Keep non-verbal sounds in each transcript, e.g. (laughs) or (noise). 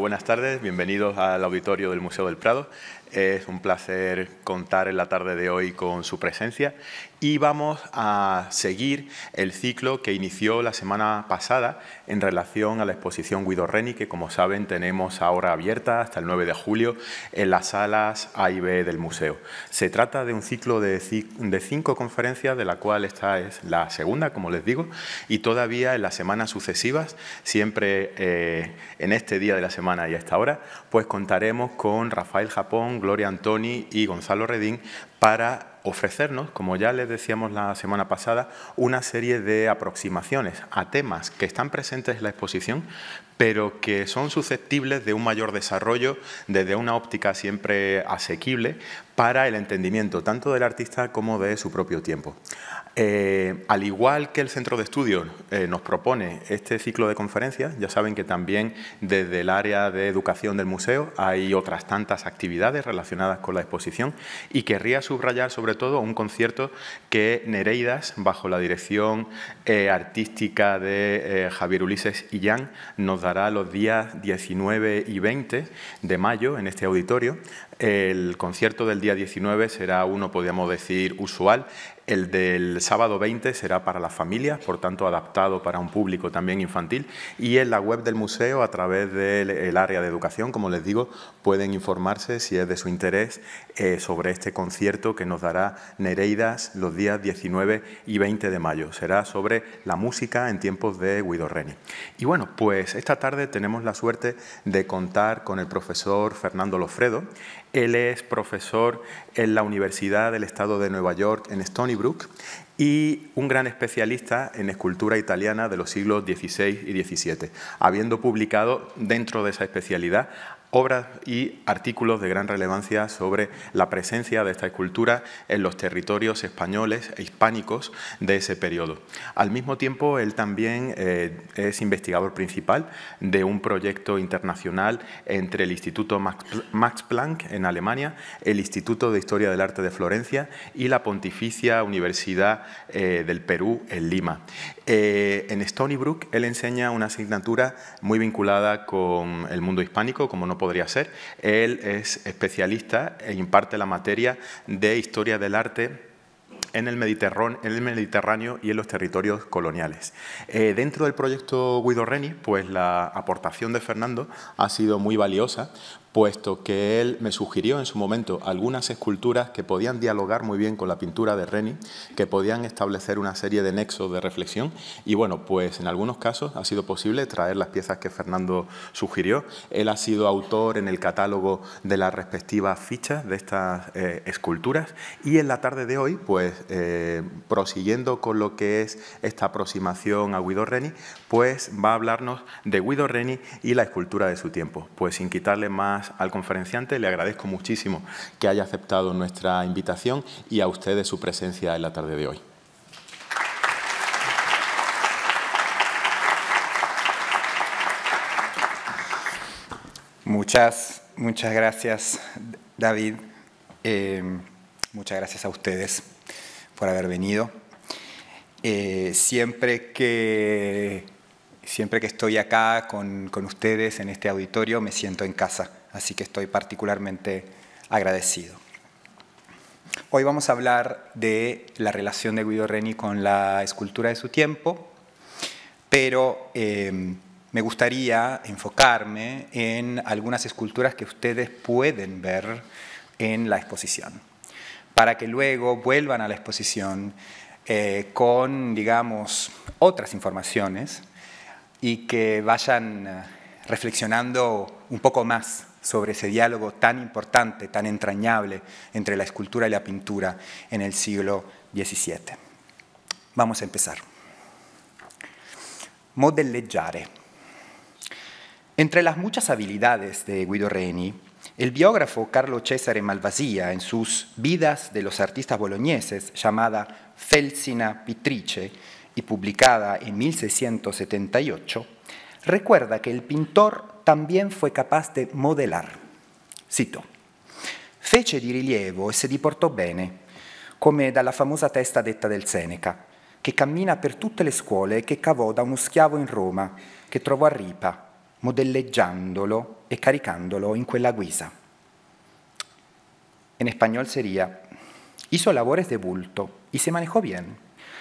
buenas tardes, bienvenidos al auditorio del Museo del Prado. Es un placer contar en la tarde de hoy con su presencia y vamos a seguir el ciclo que inició la semana pasada en relación a la exposición Guido Reni, que como saben tenemos ahora abierta hasta el 9 de julio en las salas A y B del museo. Se trata de un ciclo de, cinco conferencias, de la cual esta es la segunda, como les digo, y todavía en las semanas sucesivas, siempre eh, en este día de la semana y a esta hora, pues contaremos con Rafael Japón, Gloria Antoni y Gonzalo Redín para ofrecernos, como ya les decíamos la semana pasada, una serie de aproximaciones a temas que están presentes en la exposición, pero que son susceptibles de un mayor desarrollo desde una óptica siempre asequible para el entendimiento tanto del artista como de su propio tiempo. Eh, al igual que el centro de estudios eh, nos propone este ciclo de conferencias, ya saben que también desde el área de educación del museo hay otras tantas actividades relacionadas con la exposición y querría subrayar sobre todo un concierto que Nereidas, bajo la dirección eh, artística de Javier Ulises y Illán, nos dará los días 19 y 20 de mayo en este auditorio el concierto del día 19 será uno, podríamos decir, usual. El del sábado 20 será para las familias, por tanto adaptado para un público también infantil. Y en la web del museo, a través del área de educación, como les digo, pueden informarse si es de su interés eh, sobre este concierto que nos dará Nereidas los días 19 y 20 de mayo. Será sobre la música en tiempos de Guido Reni. Y bueno, pues esta tarde tenemos la suerte de contar con el profesor Fernando Lofredo. Él es profesor en la Universidad del Estado de Nueva York en Stony y un gran especialista en escultura italiana de los siglos XVI y XVII, habiendo publicado dentro de esa especialidad obras y artículos de gran relevancia sobre la presencia de esta escultura en los territorios españoles e hispánicos de ese periodo. Al mismo tiempo, él también eh, es investigador principal de un proyecto internacional entre el Instituto Max Planck en Alemania, el Instituto de Historia del Arte de Florencia y la Pontificia Universidad eh, del Perú en Lima. Eh, en Stony Brook, él enseña una asignatura muy vinculada con el mundo hispánico, como no podría ser. Él es especialista e imparte la materia de historia del arte en el, Mediterráneo, y en los territorios coloniales. Eh, dentro del proyecto Guido Reni, pues la aportación de Fernando ha sido muy valiosa puesto que él me sugirió en su momento algunas esculturas que podían dialogar muy bien con la pintura de Reni, que podían establecer una serie de nexos de reflexión y bueno, pues en algunos casos ha sido posible traer las piezas que Fernando sugirió. Él ha sido autor en el catálogo de las respectivas fichas de estas eh, esculturas y en la tarde de hoy, pues eh, prosiguiendo con lo que es esta aproximación a Guido Reni, pues va a hablarnos de Guido Reni y la escultura de su tiempo, pues sin quitarle más al conferenciante. Le agradezco muchísimo que haya aceptado nuestra invitación y a ustedes su presencia en la tarde de hoy. Muchas, muchas gracias, David. Eh, muchas gracias a ustedes por haber venido. Eh, siempre, que, siempre que estoy acá con, con ustedes en este auditorio me siento en casa así que estoy particularmente agradecido. Hoy vamos a hablar de la relación de Guido Reni con la escultura de su tiempo, pero em, me gustaría enfocarme en algunas esculturas que ustedes pueden ver en la exposición, para que luego vuelvan a la exposición eh, con, digamos, otras informaciones y que vayan eh, reflexionando un poco más sobre ese diálogo tan importante, tan entrañable entre la escultura y la pintura en el siglo XVII. Vamos a empezar. Modelleggiare. Entre las muchas habilidades de Guido Reni, el biógrafo Carlo Cesare Malvasia, en sus Vidas de los artistas boloñeses, llamada Felsina Pitrice y publicada en 1678, recuerda que el pintor también fue capaz de modelar. Cito. Fece di rilievo e si diportò bene, come dalla famosa testa detta del Seneca, che cammina per tutte le scuole e che cavò da uno schiavo in Roma, che trovò a Ripa, modelleggiandolo e caricandolo in quella guisa. En español sería, hizo labores de bulto y se manejó bien,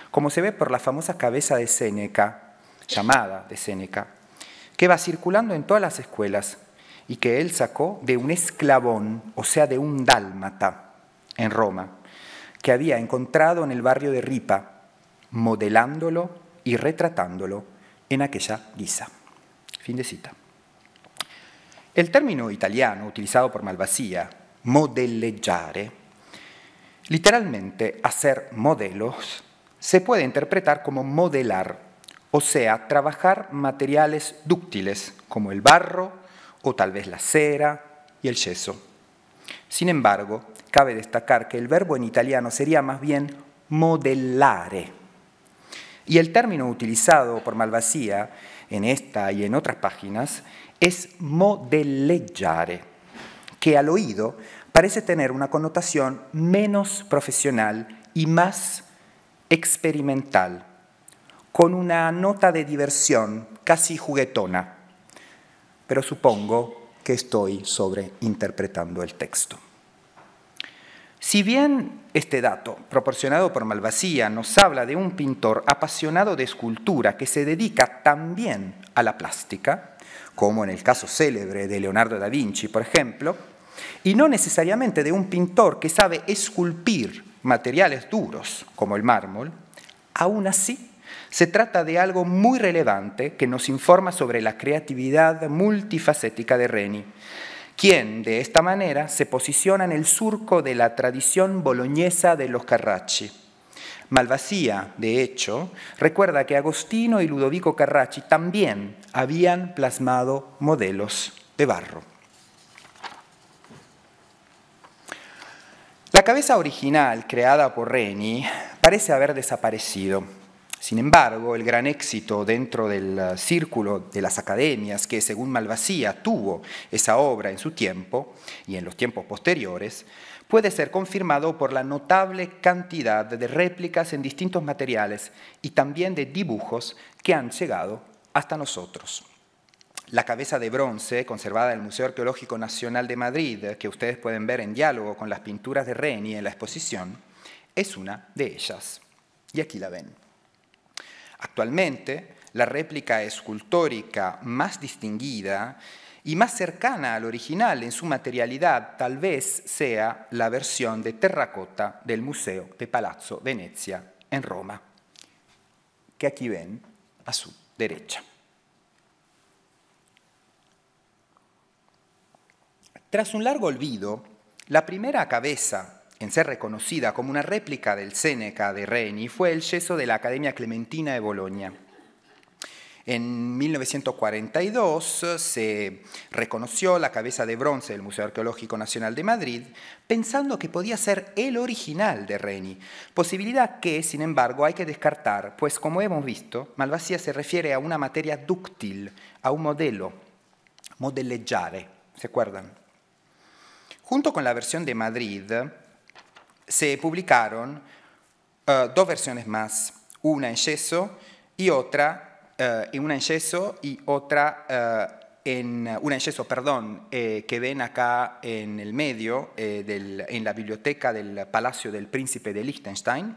como se ve por la famosa cabeza de Séneca, llamada de Séneca, que va circulando en todas las escuelas y que él sacó de un esclavón, o sea, de un dálmata en Roma, que había encontrado en el barrio de Ripa, modelándolo y retratándolo en aquella guisa. Fin de cita. El término italiano utilizado por Malvasía, modelleggiare, literalmente hacer modelos, se puede interpretar como modelar o sea, trabajar materiales dúctiles como el barro o tal vez la cera y el yeso. Sin embargo, cabe destacar que el verbo en italiano sería más bien modellare. Y el término utilizado por Malvasía en esta y en otras páginas es modelleggiare, que al oído parece tener una connotación menos profesional y más experimental con una nota de diversión casi juguetona, pero supongo que estoy sobreinterpretando el texto. Si bien este dato, proporcionado por Malvasía, nos habla de un pintor apasionado de escultura que se dedica también a la plástica, como en el caso célebre de Leonardo da Vinci, por ejemplo, y no necesariamente de un pintor que sabe esculpir materiales duros, como el mármol, aún así se trata de algo muy relevante que nos informa sobre la creatividad multifacética de Reni, quien de esta manera se posiciona en el surco de la tradición boloñesa de los Carracci. Malvasía, de hecho, recuerda que Agostino y Ludovico Carracci también habían plasmado modelos de barro. La cabeza original creada por Reni parece haber desaparecido sin embargo, el gran éxito dentro del eh, círculo de las academias que, según Malvasía, tuvo esa obra en su tiempo y en los tiempos posteriores, puede ser confirmado por la notable cantidad de réplicas en distintos materiales y también de dibujos que han llegado hasta nosotros. La cabeza de bronce, conservada en el Museo Arqueológico Nacional de Madrid, que ustedes pueden ver en diálogo con las pinturas de Reni en la exposición, es una de ellas. Y aquí la ven. Actualmente, la réplica escultórica más distinguida y más cercana al original en su materialidad tal vez sea la versión de terracota del Museo de Palazzo Venezia en Roma, que aquí ven a su derecha. Tras un largo olvido, la primera cabeza en ser reconocida como una réplica del Seneca de Reni fue el yeso de la Academia Clementina de Bolonia. En 1942 se reconoció la cabeza de bronce del Museo Arqueológico Nacional de Madrid, pensando que podía ser el original de Reni, posibilidad que, sin embargo, hay que descartar, pues como hemos visto, Malvasía se refiere a una materia dúctil, a un modelo, modelleggiare, ¿se acuerdan? Junto con la versión de Madrid, se publicaron eh, dos versiones más, una en yeso y otra, eh, una en yeso y otra eh, en, una en yeso, perdón, que ven acá en el medio, en la biblioteca del Palacio del Príncipe de Liechtenstein,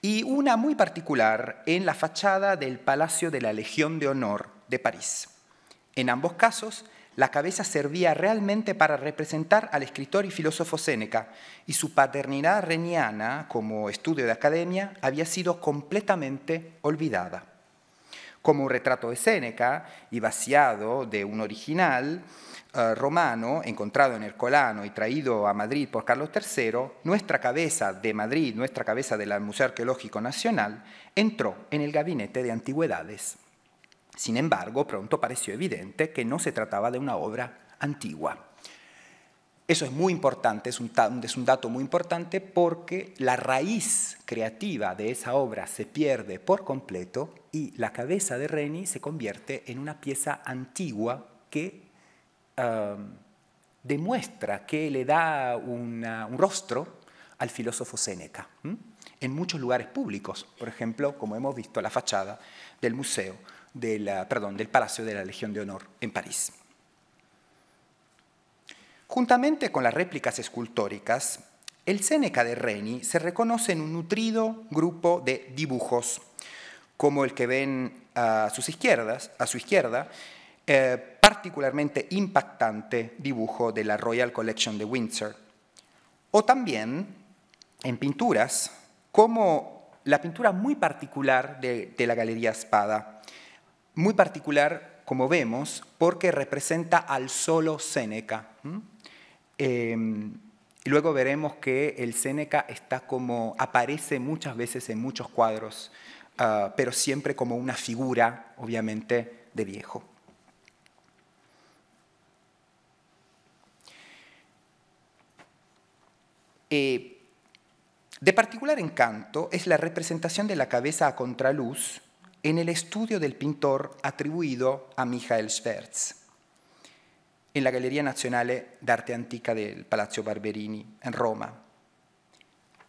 y una muy particular en la fachada del Palacio de la Legión de Honor de París. En ambos casos, la cabeza servía realmente para representar al escritor y filósofo Séneca, y su paternidad reniana, como estudio de academia, había sido completamente olvidada. Como un retrato de Séneca y vaciado de un original eh, romano encontrado en el Colano y traído a Madrid por Carlos III, nuestra cabeza de Madrid, nuestra cabeza del Museo Arqueológico Nacional, entró en el gabinete de antigüedades. Sin embargo, pronto pareció evidente que no se trataba de una obra antigua. Eso es muy importante, es un, dato muy importante porque la raíz creativa de esa obra se pierde por completo y la cabeza de Reni se convierte en una pieza antigua que um, demuestra, que le da un rostro al filósofo Séneca en muchos lugares públicos, por ejemplo, como hemos visto, la fachada del museo perdón, del Palacio de la Legión de Honor en París. Juntamente con las réplicas escultóricas, el Seneca de Reni se reconoce en un nutrido grupo de dibujos, como el que ven a, sus izquierdas, a su izquierda, eh, particularmente impactante dibujo de la Royal Collection de Windsor, o también en pinturas, como la pintura muy particular de, de la Galería Espada, muy particular, como vemos, porque representa al solo Séneca. Em, luego veremos que el Séneca está como, aparece muchas veces en muchos cuadros, ah, pero siempre como una figura, obviamente, de viejo. Eh, de particular encanto es la representación de la cabeza a contraluz en el estudio del pintor atribuido a Michael Schwerz, en la Galleria Nazionale d'Arte Antica del Palazzo Barberini en Roma.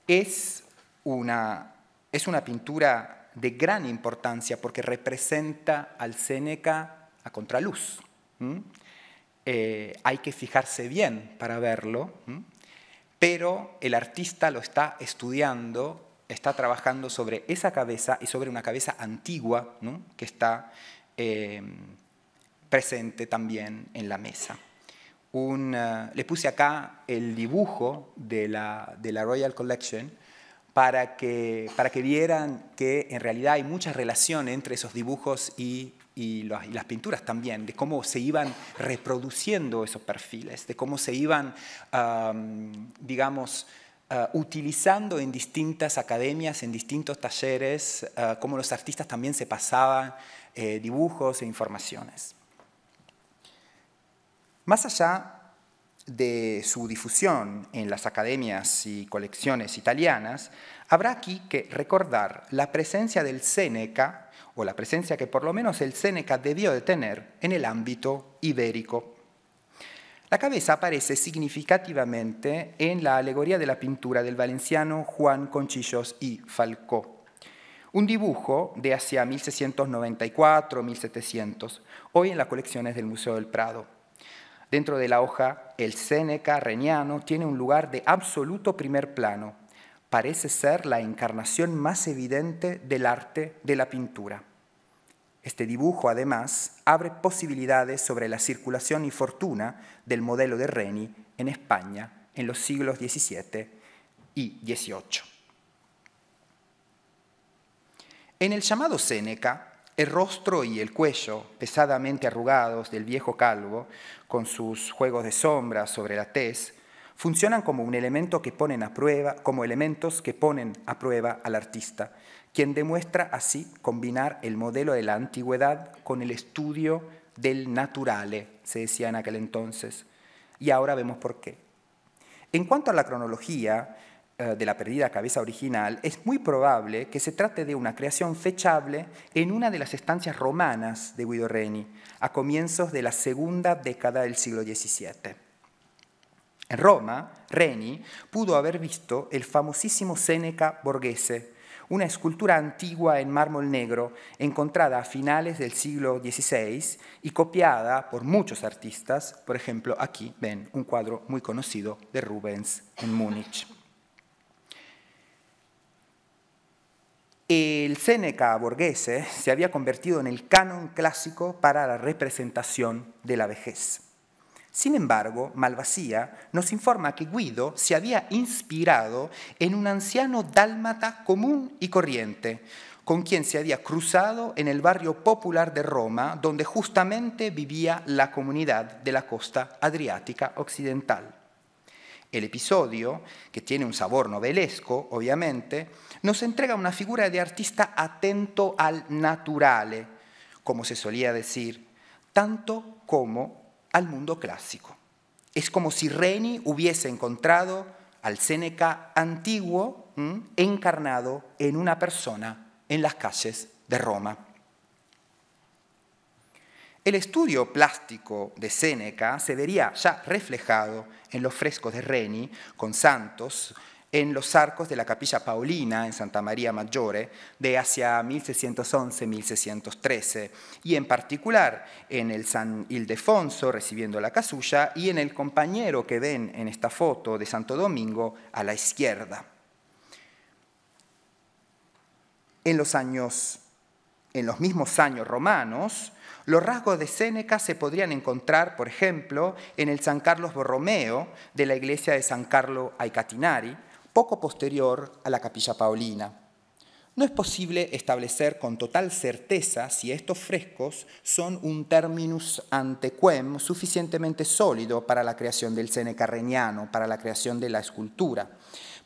Es una, es una pintura de gran importancia porque representa al Séneca a contraluz. Eh, hay que fijarse bien para verlo, pero el artista lo está estudiando está trabajando sobre esa cabeza y sobre una cabeza antigua que está em, presente también en la mesa. Un, eh, le puse acá el dibujo de la, Royal Collection para que, para que, vieran que en realidad hay mucha relación entre esos dibujos y, las pinturas también, de cómo se iban reproduciendo esos perfiles, de cómo se iban, digamos, Ah, utilizando en distintas academias, en distintos talleres, ah, como los artistas también se pasaban eh, dibujos e informaciones. Más allá de su difusión en las academias y colecciones italianas, habrá aquí que recordar la presencia del Séneca, o la presencia que por lo menos el Séneca debió de tener en el ámbito ibérico la cabeza aparece significativamente en la alegoría de la pintura del valenciano Juan Conchillos y Falcó. Un dibujo de hacia 1694-1700, hoy en las colecciones del Museo del Prado. Dentro de la hoja, el Séneca reñano tiene un lugar de absoluto primer plano. Parece ser la encarnación más evidente del arte de la pintura. Este dibujo, además, abre posibilidades sobre la circulación y fortuna del modelo de Reni en España en los siglos XVII y XVIII. En el llamado Séneca, el rostro y el cuello, pesadamente arrugados del viejo calvo, con sus juegos de sombra sobre la tez, funcionan como, un elemento que ponen a prueba, como elementos que ponen a prueba al artista, quien demuestra así combinar el modelo de la antigüedad con el estudio del naturale, se decía en aquel entonces, y ahora vemos por qué. En cuanto a la cronología eh, de la perdida cabeza original, es muy probable que se trate de una creación fechable en una de las estancias romanas de Guido Reni, a comienzos de la segunda década del siglo XVII. En Roma, Reni pudo haber visto el famosísimo Séneca Borghese, una escultura antigua en mármol negro encontrada a finales del siglo XVI y copiada por muchos artistas. Por ejemplo, aquí ven un cuadro muy conocido de Rubens en Múnich. El Seneca Borghese se había convertido en el canon clásico para la representación de la vejez. Sin embargo, Malvasía nos informa que Guido se había inspirado en un anciano dálmata común y corriente, con quien se había cruzado en el barrio popular de Roma, donde justamente vivía la comunidad de la costa adriática occidental. El episodio, que tiene un sabor novelesco, obviamente, nos entrega una figura de artista atento al naturale, como se solía decir, tanto como al mundo clásico. Es como si Reni hubiese encontrado al Séneca antiguo encarnado en una persona en las calles de Roma. El estudio plástico de Séneca se vería ya reflejado en los frescos de Reni, con santos, en los arcos de la Capilla Paulina en Santa María Maggiore de hacia 1611-1613 y en particular en el San Ildefonso recibiendo la casulla y en el compañero que ven en esta foto de Santo Domingo a la izquierda. En los años en los mismos años romanos, los rasgos de Séneca se podrían encontrar, por ejemplo, en el San Carlos Borromeo de la iglesia de San Carlo ai Catinari, poco posterior a la capilla paulina. No es posible establecer con total certeza si estos frescos son un terminus ante quem suficientemente sólido para la creación del carreñano, para la creación de la escultura,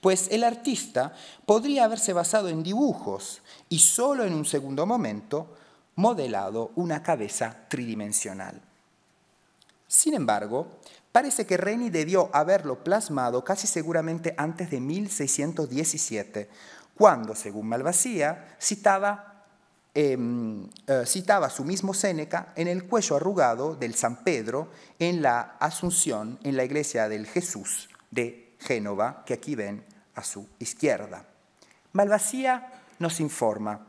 pues el artista podría haberse basado en dibujos y solo en un segundo momento modelado una cabeza tridimensional. Sin embargo, Parece que Reni debió haberlo plasmado casi seguramente antes de 1617, cuando, según Malvasía, citaba, em, eh, citaba su mismo Séneca en el cuello arrugado del San Pedro en la Asunción, en la iglesia del Jesús de Génova, que aquí ven a su izquierda. Malvasía nos informa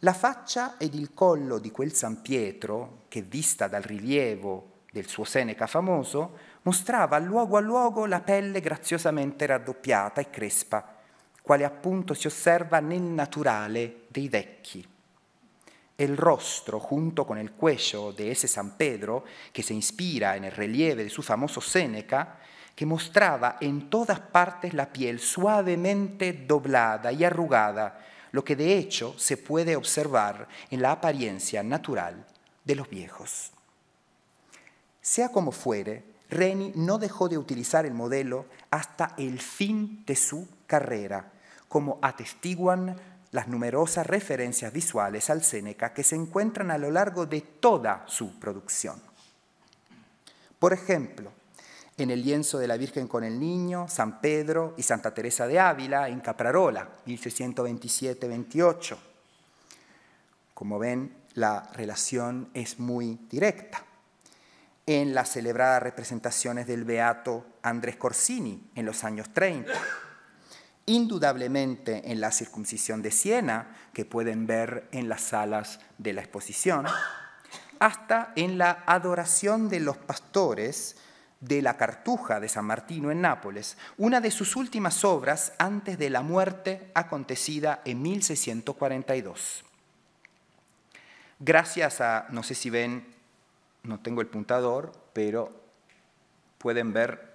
la faccia ed il collo di quel San Pietro, che vista dal rilievo del suo Seneca famoso, mostrava luogo a luogo la pelle graziosamente raddoppiata e crespa, quale appunto si osserva nel naturale dei vecchi. E il rostro, junto con il cuello de ese San Pedro, che se inspira nel relieve de su famoso Seneca, que mostraba en todas partes la piel suavemente doblada e arrugata, lo che de hecho se puede observar en la apariencia natural de los viejos. Sea como fuere, Reni no dejó de utilizar el modelo hasta el fin de su carrera, como atestiguan las numerosas referencias visuales al Séneca que se encuentran a lo largo de toda su producción. Por ejemplo, en el lienzo de la Virgen con el Niño, San Pedro y Santa Teresa de Ávila en Caprarola, 1627-28. Como ven, la relación es muy directa en las celebradas representaciones del beato Andrés Corsini en los años 30. Indudablemente en la circuncisión de Siena, que pueden ver en las salas de la exposición, hasta en la adoración de los pastores de la Cartuja de San Martino en Nápoles, una de sus últimas obras antes de la muerte acontecida en 1642. Gracias a, no sé si ven no tengo el puntador, pero pueden ver,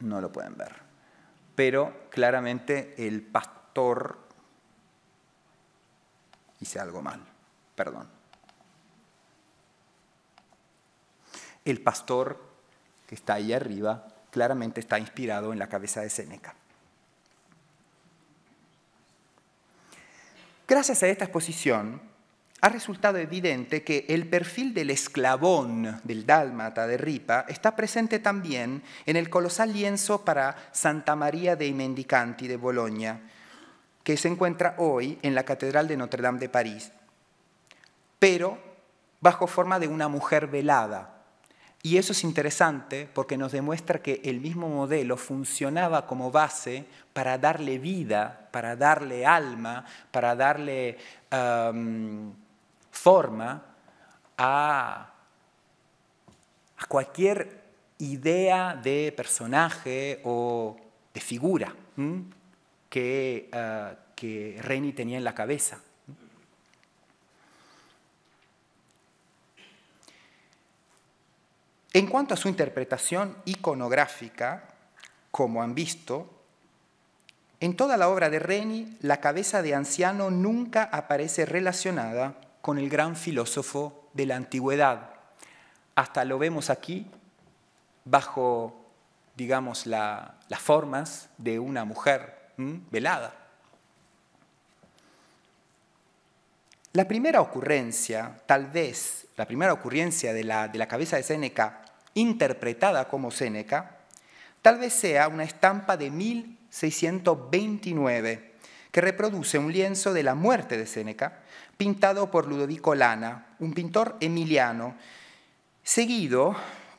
no lo pueden ver, pero claramente el pastor, hice algo mal, perdón. El pastor que está ahí arriba claramente está inspirado en la cabeza de Séneca. Gracias a esta exposición, ha resultado evidente que el perfil del esclavón, del dálmata de Ripa, está presente también en el colosal lienzo para Santa María dei Mendicanti de Bologna, que se encuentra hoy en la Catedral de Notre Dame de París, pero bajo forma de una mujer velada. Y eso es interesante porque nos demuestra que el mismo modelo funcionaba como base para darle vida, para darle alma, para darle forma a, cualquier idea de personaje o de figura que, eh, que Reni tenía en la cabeza. En cuanto a su interpretación iconográfica, como han visto, en toda la obra de Reni la cabeza de anciano nunca aparece relacionada con el gran filósofo de la antigüedad. Hasta lo vemos aquí bajo, digamos, las formas de una mujer velada. La primera ocurrencia, tal vez, la primera ocurrencia de la, de la cabeza de Séneca, interpretada como Séneca, tal vez sea una estampa de 1629 que reproduce un lienzo de la muerte de Séneca pintado por Ludovico Lana, un pintor emiliano, seguido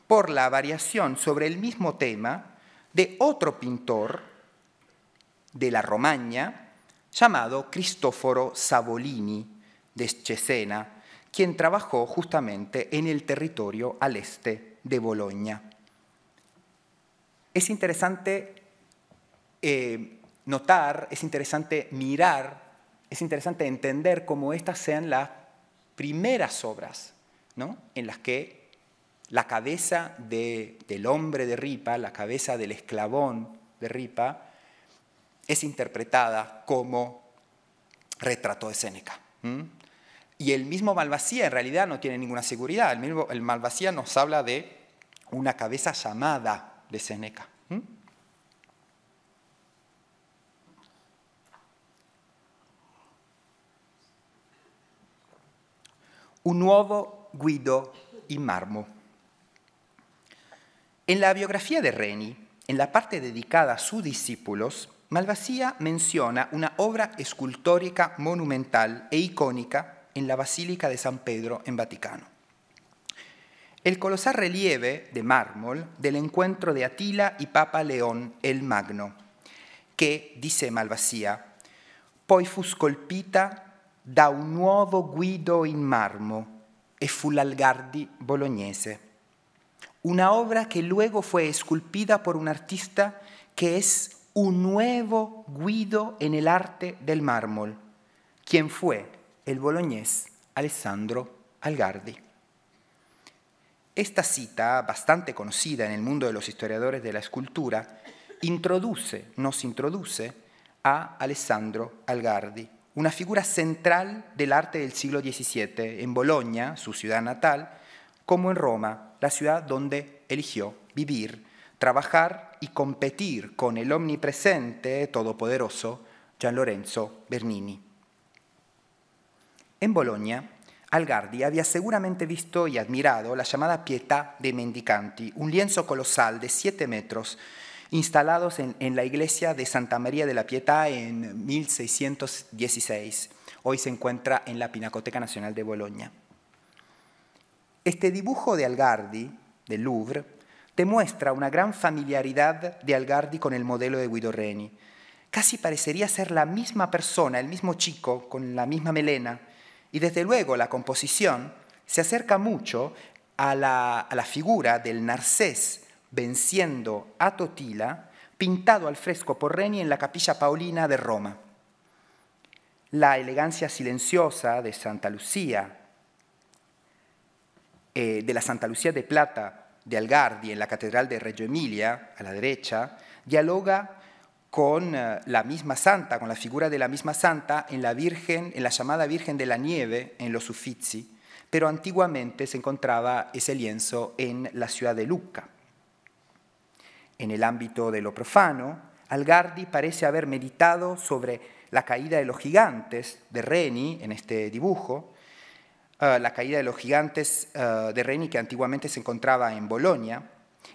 por la variación sobre el mismo tema de otro pintor de la Romagna llamado Cristoforo Savolini de Cesena, quien trabajó justamente en el territorio al este de Bologna. Es interesante eh, notar, es interesante mirar es interesante entender cómo estas sean las primeras obras en las que la cabeza del hombre de Ripa, la cabeza del esclavón de Ripa, es interpretada como retrato de Séneca. Y el mismo Malvasía en realidad no tiene ninguna seguridad. El, mismo, Malvasía nos habla de una cabeza llamada de Séneca. un nuevo Guido in mármol. En la biografía de Reni, en la parte dedicada a sus discípulos, Malvasía menciona una obra escultórica monumental e icónica en la Basílica de San Pedro en Vaticano. El colosal relieve de mármol del encuentro de Atila y Papa León el Magno, que, dice Malvasía, poi fu scolpita da un nuevo guido in marmo e fu l'Algardi bolognese. Una obra que luego fue esculpida por un artista que es un nuevo guido en el arte del mármol, quien fue el bolognés Alessandro Algardi. Esta cita, bastante conocida en el mundo de los historiadores de la escultura, introduce, nos introduce a Alessandro Algardi, una figura central del arte del siglo XVII en Bolonia, su ciudad natal, como en Roma, la ciudad donde eligió vivir, trabajar y competir con el omnipresente, todopoderoso Gian Lorenzo Bernini. En Bolonia, Algardi había seguramente visto y admirado la llamada Pietà de Mendicanti, un lienzo colosal de siete metros instalados en, la iglesia de Santa María de la Pietà en 1616. Hoy se encuentra en la Pinacoteca Nacional de Bolonia. Este dibujo de Algardi, del Louvre, demuestra una gran familiaridad de Algardi con el modelo de Guido Reni. Casi parecería ser la misma persona, el mismo chico, con la misma melena. Y desde luego la composición se acerca mucho a la figura del Narcés venciendo a Totila, pintado al fresco por Reni en la capilla paulina de Roma. La elegancia silenciosa de Santa Lucía, eh, de la Santa Lucía de Plata de Algardi en la Catedral de Reggio Emilia, a la derecha, dialoga con eh, la misma santa, con la figura de la misma santa en la Virgen, en la llamada Virgen de la Nieve, en los Uffizi, pero antiguamente se encontraba ese lienzo en la ciudad de Lucca en el ámbito de lo profano, Algardi parece haber meditado sobre la caída de los gigantes de Reni en este dibujo, eh, la caída de los gigantes eh, de Reni que antiguamente se encontraba en Bolonia,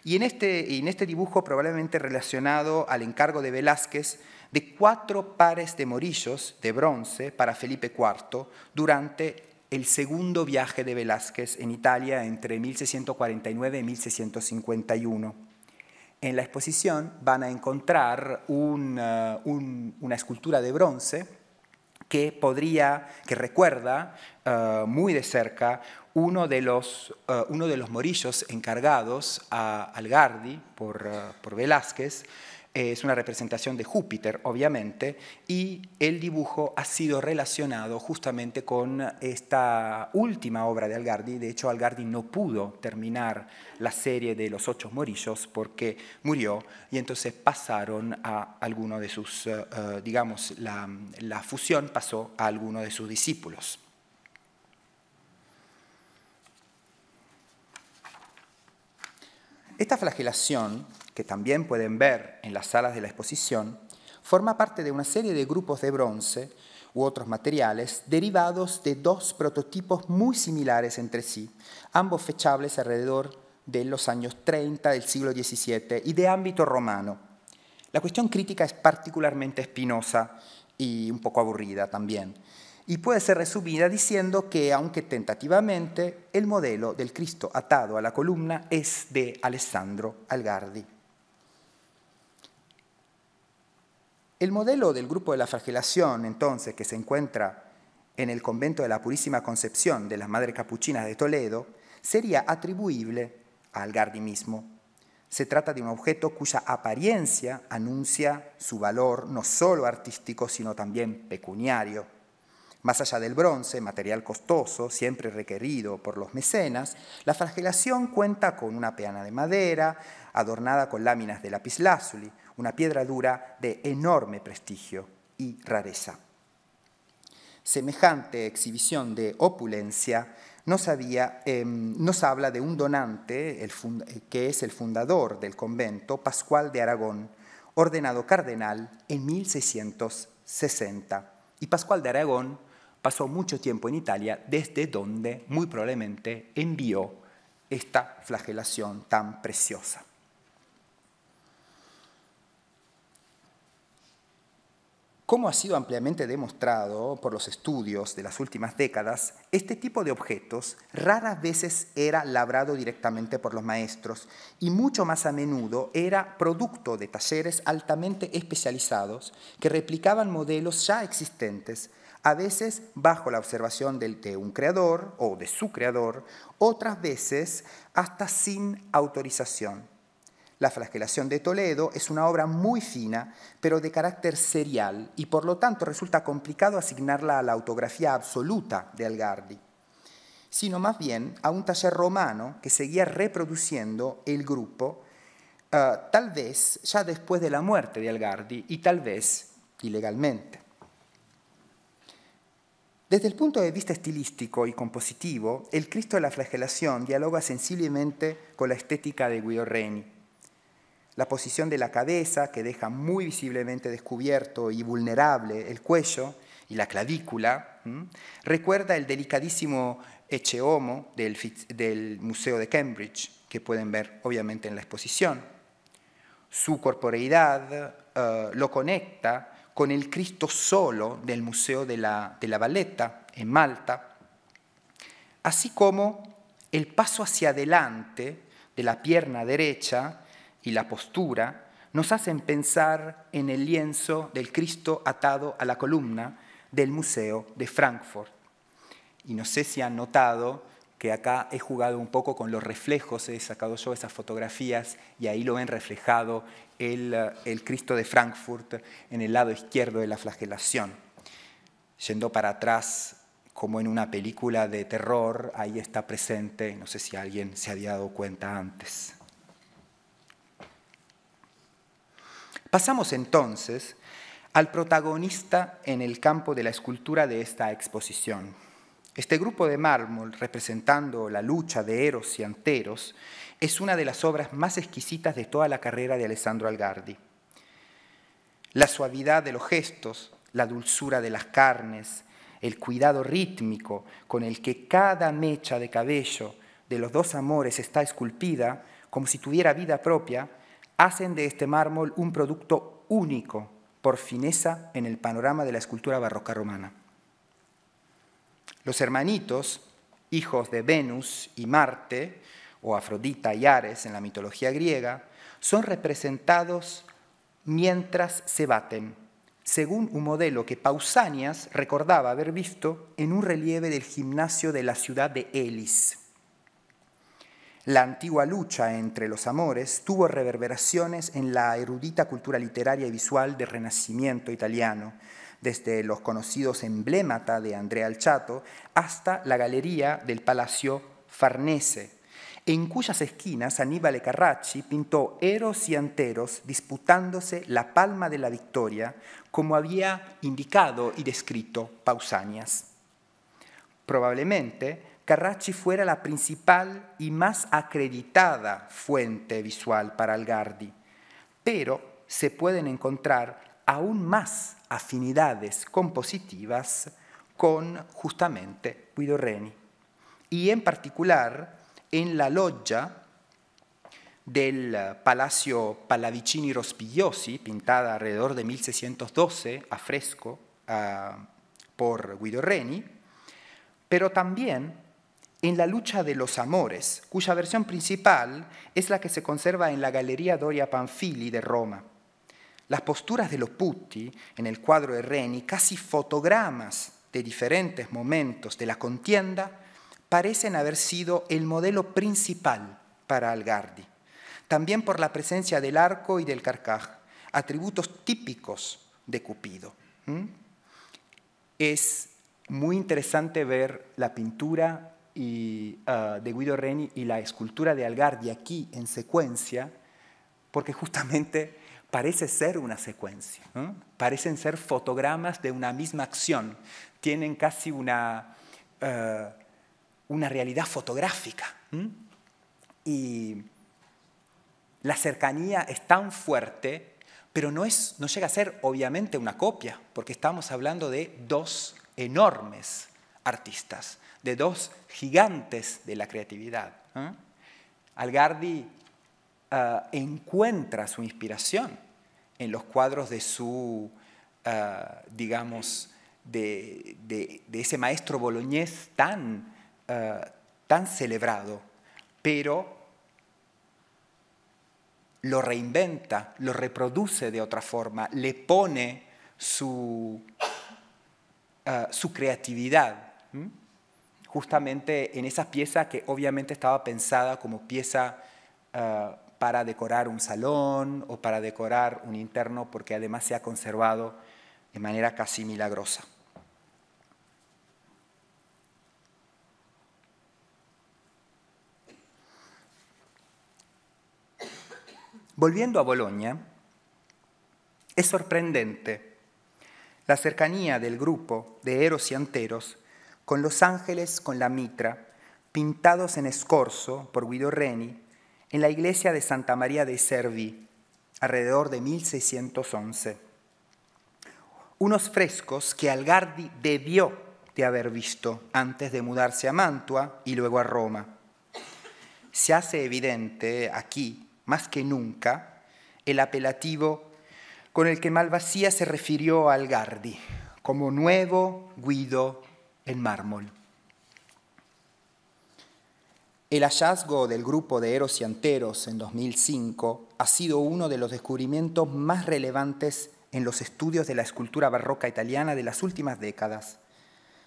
y en, este, y en este dibujo probablemente relacionado al encargo de Velázquez de cuatro pares de morillos de bronce para Felipe IV durante el segundo viaje de Velázquez en Italia entre 1649 y 1651 en la exposición van a encontrar eh, una escultura de bronce que podría, que recuerda eh, muy de cerca uno de los, eh, uno de los morillos encargados a Algardi por, por Velázquez, es una representación de Júpiter, obviamente, y el dibujo ha sido relacionado justamente con esta última obra de Algardi. De hecho, Algardi no pudo terminar la serie de Los Ocho Morillos porque murió y entonces pasaron a alguno de sus, eh, eh, digamos, la, la fusión pasó a alguno de sus discípulos. Esta flagelación que también pueden ver en las salas de la exposición, forma parte de una serie de grupos de bronce u otros materiales derivados de dos prototipos muy similares entre sí, ambos fechables alrededor de los años 30 del siglo XVII y de ámbito romano. La cuestión crítica es particularmente espinosa y un poco aburrida también, y puede ser resumida diciendo que, aunque tentativamente, el modelo del Cristo atado a la columna es de Alessandro Algardi. El modelo del grupo de la fragelación, entonces, que se encuentra en el convento de la Purísima Concepción de las Madres Capuchinas de Toledo, sería atribuible al mismo. Se trata de un objeto cuya apariencia anuncia su valor no solo artístico, sino también pecuniario. Más allá del bronce, material costoso, siempre requerido por los mecenas, la fragelación cuenta con una peana de madera adornada con láminas de lapislázuli, una piedra dura de enorme prestigio y rareza. Semejante exhibición de opulencia nos, em, habla de un donante eh, que es el fundador del convento, Pascual de Aragón, ordenado cardenal en 1660. Y Pascual de Aragón pasó mucho tiempo en Italia, desde donde muy probablemente envió esta flagelación tan preciosa. Como ha sido ampliamente demostrado por los estudios de las últimas décadas, este tipo de objetos raras veces era labrado directamente por los maestros y mucho más a menudo era producto de talleres altamente especializados que replicaban modelos ya existentes, a veces bajo la observación de un creador o de su creador, otras veces hasta sin autorización. La flagelación de Toledo es una obra muy fina, pero de carácter serial, y por lo tanto resulta complicado asignarla a la autografía absoluta de Algardi, sino más bien a un taller romano que seguía reproduciendo el grupo, eh, tal vez ya después de la muerte de Algardi y tal vez ilegalmente. Desde el punto de vista estilístico y compositivo, el Cristo de la flagelación dialoga sensiblemente con la estética de Guido Reni la posición de la cabeza, que deja muy visiblemente descubierto y vulnerable el cuello y la clavícula, recuerda el delicadísimo echeomo del, Museo de Cambridge, que pueden ver obviamente en la exposición. Su corporeidad eh, lo conecta con el Cristo solo del Museo de la, de la Valletta, en Malta, así como el paso hacia adelante de la pierna derecha y la postura nos hacen pensar en el lienzo del Cristo atado a la columna del Museo de Frankfurt. Y no sé si han notado que acá he jugado un poco con los reflejos, he sacado yo esas fotografías y ahí lo ven reflejado el, eh, el Cristo de Frankfurt en el lado izquierdo de la flagelación. Yendo para atrás, como en una película de terror, ahí está presente, no sé si alguien se había dado cuenta antes. Pasamos entonces al protagonista en el campo de la escultura de esta exposición. Este grupo de mármol, representando la lucha de Eros y Anteros, es una de las obras más exquisitas de toda la carrera de Alessandro Algardi. La suavidad de los gestos, la dulzura de las carnes, el cuidado rítmico con el que cada mecha de cabello de los dos amores está esculpida, como si tuviera vida propia, hacen de este mármol un producto único por fineza en el panorama de la escultura barroca romana. Los hermanitos, hijos de Venus y Marte, o Afrodita y Ares en la mitología griega, son representados mientras se baten, según un modelo que Pausanias recordaba haber visto en un relieve del gimnasio de la ciudad de Elis. La antigua lucha entre los amores tuvo reverberaciones en la erudita cultura literaria y visual del Renacimiento italiano, desde los conocidos emblemata de Andrea Alciato hasta la galería del Palacio Farnese, en cuyas esquinas Aníbal Carracci pintó eros y anteros disputándose la palma de la victoria, como había indicado y descrito Pausanias. Probablemente, Carracci fuera la principal y más acreditada fuente visual para Algardi, pero se pueden encontrar aún más afinidades compositivas con justamente Guido Reni, y en particular en la loggia del eh, Palacio Pallavicini Rospigliosi, pintada alrededor de 1612 a fresco ah, por Guido Reni, pero también en La lucha de los amores, cuya versión principal es la que se conserva en la Galería Doria Panfili de Roma. Las posturas de los Putti en el cuadro de Reni, casi fotogramas de diferentes momentos de la contienda, parecen haber sido el modelo principal para Algardi, también por la presencia del arco y del carcaj, atributos típicos de Cupido. Es muy interesante ver la pintura y, ah, de Guido Reni y la escultura de Algar de aquí en secuencia, porque justamente parece ser una secuencia, parecen ser fotogramas de una misma acción, tienen casi una, ah, realidad fotográfica. Y la cercanía es tan fuerte, pero no llega a ser obviamente una copia, porque estamos hablando de dos enormes artistas, de dos gigantes de la creatividad. Algardi ah, encuentra su inspiración en los cuadros de su, ah, digamos, de, ese maestro boloñés tan, ah, tan celebrado, pero lo reinventa, lo reproduce de otra forma, le pone su, su creatividad justamente en esa pieza que obviamente estaba pensada como pieza ah, para decorar un salón o para decorar un interno, porque además se ha conservado de manera casi milagrosa. Volviendo a Bolonia, es sorprendente la cercanía del grupo de Eros y Anteros con los ángeles con la mitra, pintados en escorzo por Guido Reni, en la iglesia de Santa María de Servi, alrededor de 1611. Unos frescos que Algardi debió de haber visto antes de mudarse a Mantua y luego a Roma. Se hace evidente aquí, más que nunca, el apelativo con el que Malvasía se refirió a Algardi, como nuevo Guido mármol. El hallazgo del grupo de Eros y Anteros en 2005 ha sido uno de los descubrimientos más relevantes en los estudios de la escultura barroca italiana de las últimas décadas.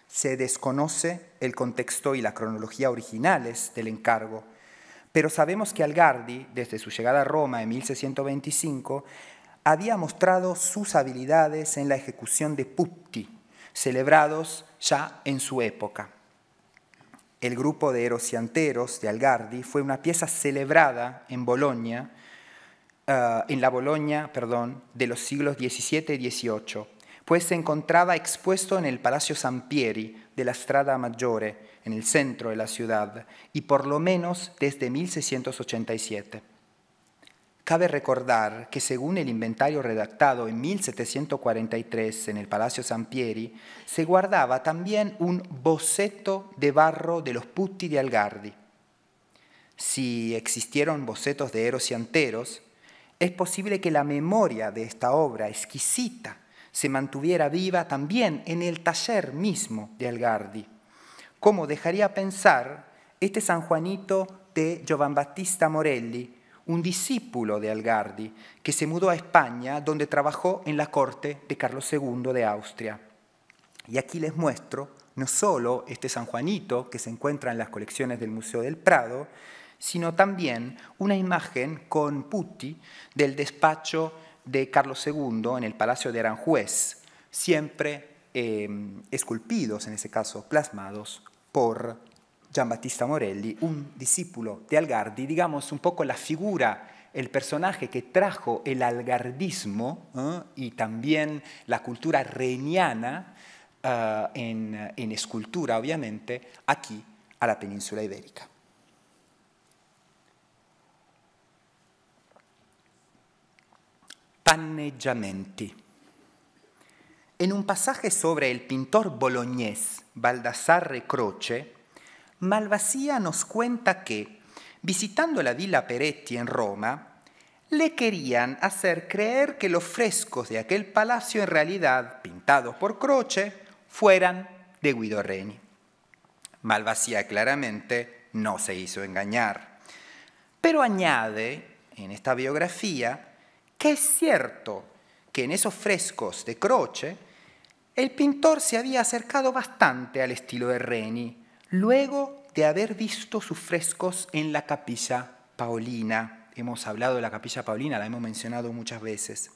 Se desconoce el contexto y la cronología originales del encargo, pero sabemos que Algardi, desde su llegada a Roma en 1625, había mostrado sus habilidades en la ejecución de putti, celebrados ya en su época. El grupo de erosianteros de Algardi fue una pieza celebrada en Bolonia, eh, en la Bolonia, perdón, de los siglos XVII y XVIII, pues se encontraba expuesto en el Palacio San Pieri de la Strada Maggiore, en el centro de la ciudad, y por lo menos desde 1687. Cabe recordar que según el inventario redactado en 1743 en el Palacio Sampieri, se guardaba también un boceto de barro de los Putti de Algardi. Si existieron bocetos de Eros y Anteros, es posible que la memoria de esta obra exquisita se mantuviera viva también en el taller mismo de Algardi, como dejaría pensar este San Juanito de Battista Morelli, un discípulo de Algardi, que se mudó a España, donde trabajó en la corte de Carlos II de Austria. Y aquí les muestro no solo este San Juanito que se encuentra en las colecciones del Museo del Prado, sino también una imagen con Putti del despacho de Carlos II en el Palacio de Aranjuez, siempre eh, esculpidos, en ese caso plasmados, por Giambattista Morelli, un discípulo de Algardi, digamos un poco la figura, el personaje que trajo el algardismo ¿eh? y también la cultura reniana eh, en, escultura, obviamente, aquí a la península ibérica. Paneggiamenti. En un pasaje sobre el pintor boloñés Baldassarre Croce, Malvasía nos cuenta que, visitando la Villa Peretti en Roma, le querían hacer creer que los frescos de aquel palacio en realidad, pintados por Croce, fueran de Guido Reni. Malvasía claramente no se hizo engañar, pero añade en esta biografía que es cierto que en esos frescos de Croce el pintor se había acercado bastante al estilo de Reni, Luego de haber visto sus frescos en la capilla paulina, hemos hablado de la capilla paulina, la hemos mencionado muchas veces,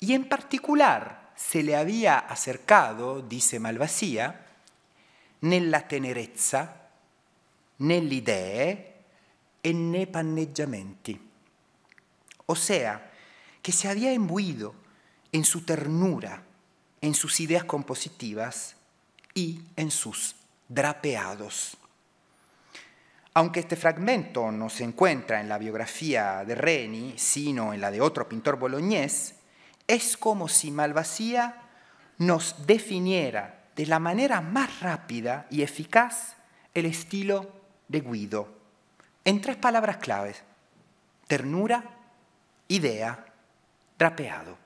y en particular se le había acercado, dice Malvasía, nella tenerezza, nell'idee e nei panneggiamenti. O sea, que se había imbuido en su ternura, en sus ideas compositivas y en sus drapeados. Aunque este fragmento no se encuentra en la biografía de Reni, sino en la de otro pintor boloñés, es como si Malvasía nos definiera de la manera más rápida y eficaz el estilo de Guido, en tres palabras claves, ternura, idea, drapeado.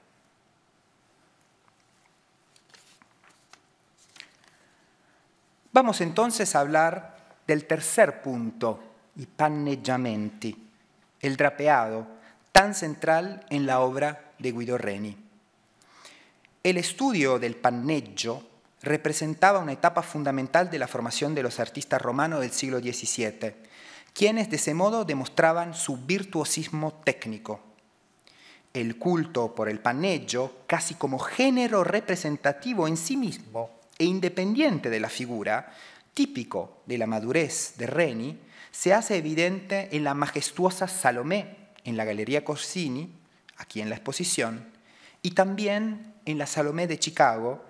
Vamos entonces a hablar del tercer punto, y panneggiamenti, el drapeado, tan central en la obra de Guido Reni. El estudio del panneggio representaba una etapa fundamental de la formación de los artistas romanos del siglo XVII, quienes de ese modo demostraban su virtuosismo técnico. El culto por el panneggio, casi como género representativo en sí mismo, e independiente de la figura, típico de la madurez de Reni, se hace evidente en la majestuosa Salomé en la Galería Corsini, aquí en la exposición, y también en la Salomé de Chicago,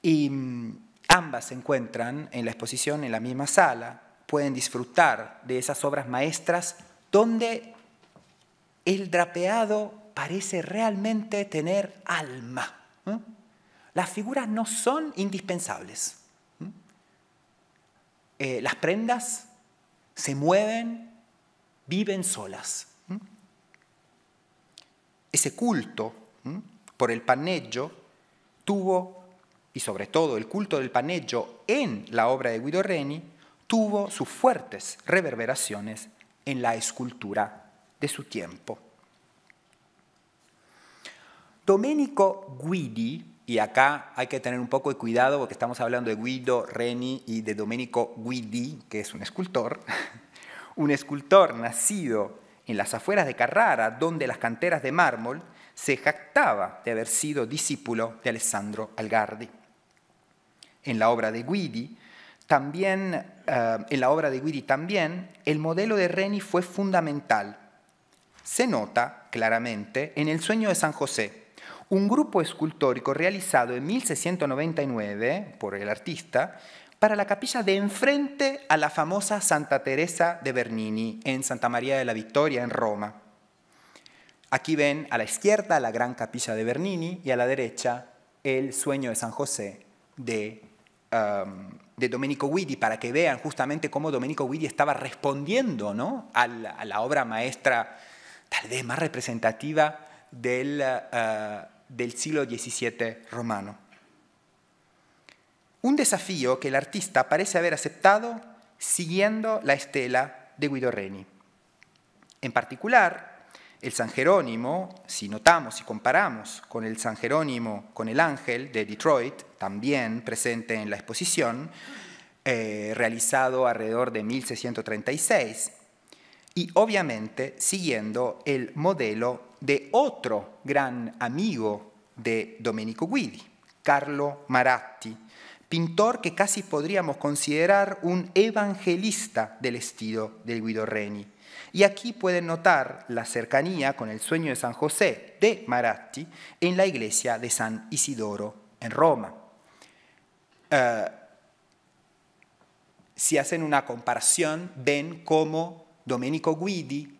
y mm, ambas se encuentran en la exposición en la misma sala, pueden disfrutar de esas obras maestras donde el drapeado parece realmente tener alma. ¿eh? Las figuras no son indispensables. ¿Mm? Eh, las prendas se mueven, viven solas. ¿Mm? Ese culto ¿Mm? por el paneggio tuvo, y sobre todo el culto del paneggio en la obra de Guido Reni, tuvo sus fuertes reverberaciones en la escultura de su tiempo. Domenico Guidi y acá hay que tener un poco de cuidado porque estamos hablando de Guido Reni y de Domenico Guidi, que es un escultor, (laughs) un escultor nacido en las afueras de Carrara, donde las canteras de mármol, se jactaba de haber sido discípulo de Alessandro Algardi. En la obra de Guidi, también, eh, en la obra de Guidi también, el modelo de Reni fue fundamental. Se nota claramente en el sueño de San José, un grupo escultórico realizado en 1699 por el artista para la capilla de enfrente a la famosa Santa Teresa de Bernini en Santa María de la Victoria, en Roma. Aquí ven a la izquierda la gran capilla de Bernini y a la derecha el sueño de San José de, um, de Domenico Guidi, para que vean justamente cómo Domenico Guidi estaba respondiendo ¿no? a, la, obra maestra tal vez más representativa del... Uh, del siglo XVII romano. Un desafío que el artista parece haber aceptado siguiendo la estela de Guido Reni. En particular, el San Jerónimo, si notamos y comparamos con el San Jerónimo con el Ángel de Detroit, también presente en la exposición, eh, realizado alrededor de 1636, y obviamente siguiendo el modelo de otro gran amigo de Domenico Guidi, Carlo Maratti, pintor que casi podríamos considerar un evangelista del estilo del Guido Reni. Y aquí pueden notar la cercanía con el sueño de San José de Maratti en la iglesia de San Isidoro en Roma. Eh, si hacen una comparación, ven cómo Domenico Guidi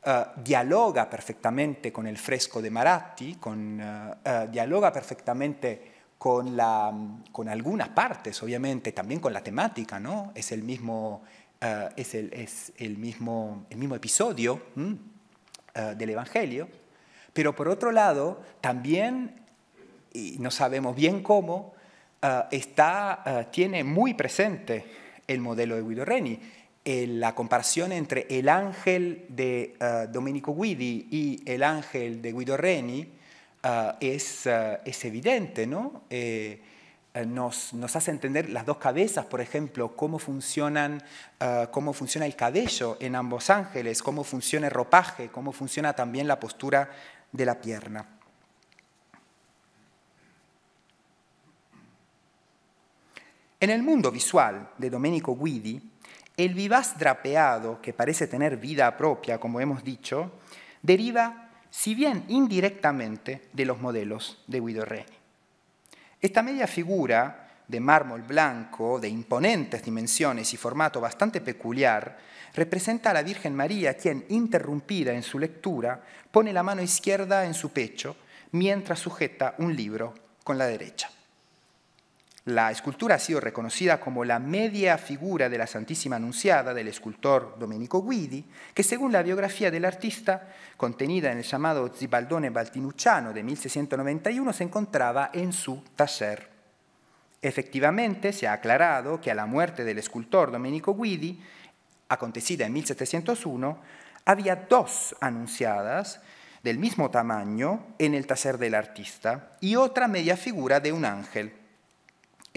eh, dialoga perfectamente con el fresco de Maratti, con, eh, eh, dialoga perfectamente con, mm, con, algunas partes, obviamente, también con la temática, ¿no? Es el mismo, es es el, mismo, el mismo episodio del Evangelio, pero por otro lado, también, y no sabemos bien cómo, está, tiene muy presente el modelo de Guido Reni la comparación entre el ángel de eh, Domenico Guidi y el ángel de Guido Reni eh, eh, es, evidente, nos, hace entender las dos cabezas, por ejemplo, cómo, cómo funciona el cabello en ambos ángeles, cómo funciona el ropaje, cómo funciona también la postura de la pierna. En el mundo visual de Domenico Guidi, el vivaz drapeado, que parece tener vida propia, como hemos dicho, deriva, si bien indirectamente, de los modelos de Guido Reni. Esta media figura, de mármol blanco, de imponentes dimensiones y formato bastante peculiar, representa a la Virgen María, quien, interrumpida en su lectura, pone la mano izquierda en su pecho mientras sujeta un libro con la derecha. La escultura ha sido reconocida como la media figura de la Santísima Anunciada del escultor Domenico Guidi, que según la biografía del artista, contenida en el llamado Zibaldone Baltinucciano de 1691, se encontraba en su taller. Efectivamente, se ha aclarado que a la muerte del escultor Domenico Guidi, acontecida en 1701, había dos anunciadas del mismo tamaño en el taller del artista y otra media figura de un ángel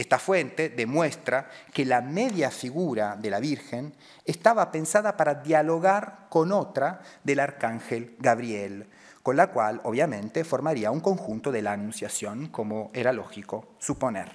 esta fuente demuestra que la media figura de la Virgen estaba pensada para dialogar con otra del arcángel Gabriel, con la cual obviamente formaría un conjunto de la Anunciación, como era lógico suponer.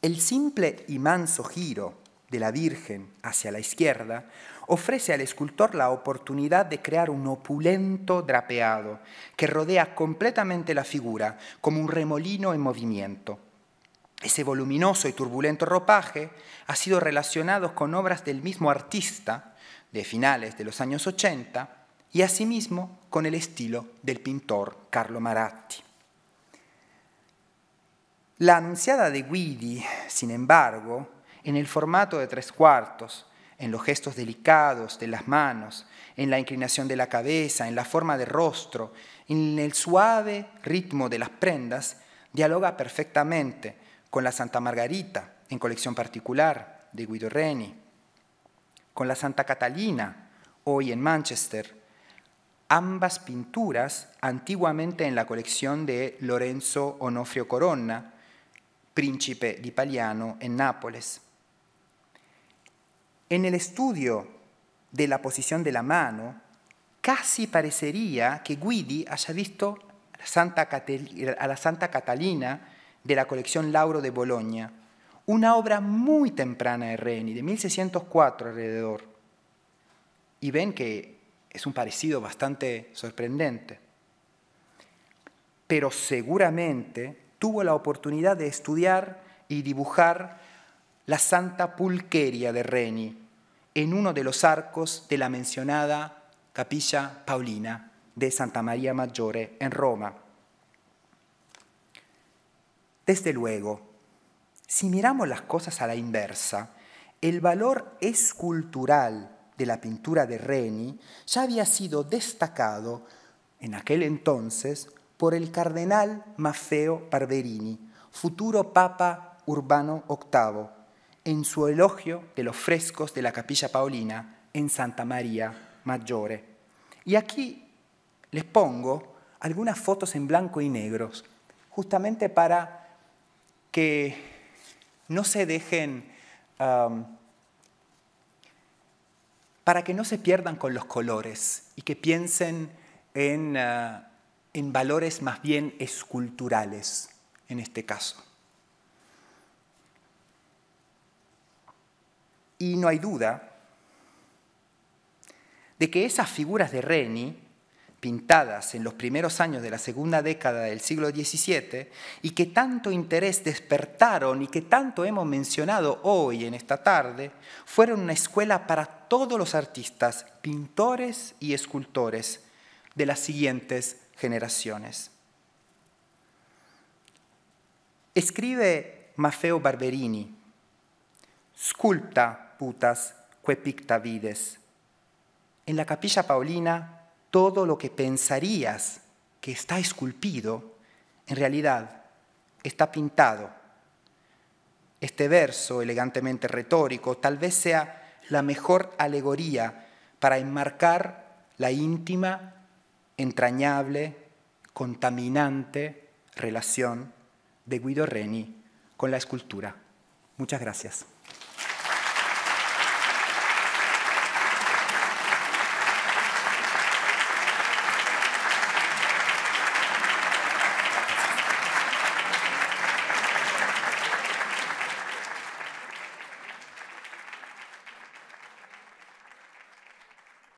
El simple y manso giro de la Virgen hacia la izquierda ofrece al escultor la oportunidad de crear un opulento drapeado que rodea completamente la figura como un remolino en movimiento. Ese voluminoso y turbulento ropaje ha sido relacionado con obras del mismo artista de finales de los años 80 y asimismo con el estilo del pintor Carlo Maratti. La anunciada de Guidi, sin embargo, en el formato de tres cuartos, en los gestos delicados de las manos, en la inclinación de la cabeza, en la forma de rostro, en el suave ritmo de las prendas, dialoga perfectamente con la Santa Margarita, en colección particular, de Guido Reni, con la Santa Catalina, hoy en Manchester, ambas pinturas antiguamente en la colección de Lorenzo Onofrio Corona, príncipe di Paliano en Nápoles. En el estudio de la posición de la mano, casi parecería que Guidi haya visto a la Santa Catalina de la colección Lauro de Bologna, una obra muy temprana de Reni, de 1604 alrededor. Y ven que es un parecido bastante sorprendente. Pero seguramente tuvo la oportunidad de estudiar y dibujar la Santa Pulqueria de Reni, en uno de los arcos de la mencionada Capilla Paulina de Santa María Maggiore en Roma. Desde luego, si miramos las cosas a la inversa, el valor escultural de la pintura de Reni ya había sido destacado en aquel entonces por el cardenal Maffeo Barberini, futuro Papa Urbano VIII, en su elogio de los frescos de la capilla Paulina en Santa María Maggiore. Y aquí les pongo algunas fotos en blanco y negro justamente para que no se dejen, um, para que no se pierdan con los colores y que piensen en, uh, en valores más bien esculturales en este caso. Y no hay duda de que esas figuras de Reni, pintadas en los primeros años de la segunda década del siglo XVII y que tanto interés despertaron y que tanto hemos mencionado hoy en esta tarde, fueron una escuela para todos los artistas, pintores y escultores de las siguientes generaciones. Escribe Maffeo Barberini, sculpta en la capilla paulina, todo lo que pensarías que está esculpido, en realidad está pintado. Este verso, elegantemente retórico, tal vez sea la mejor alegoría para enmarcar la íntima, entrañable, contaminante relación de Guido Reni con la escultura. Muchas gracias.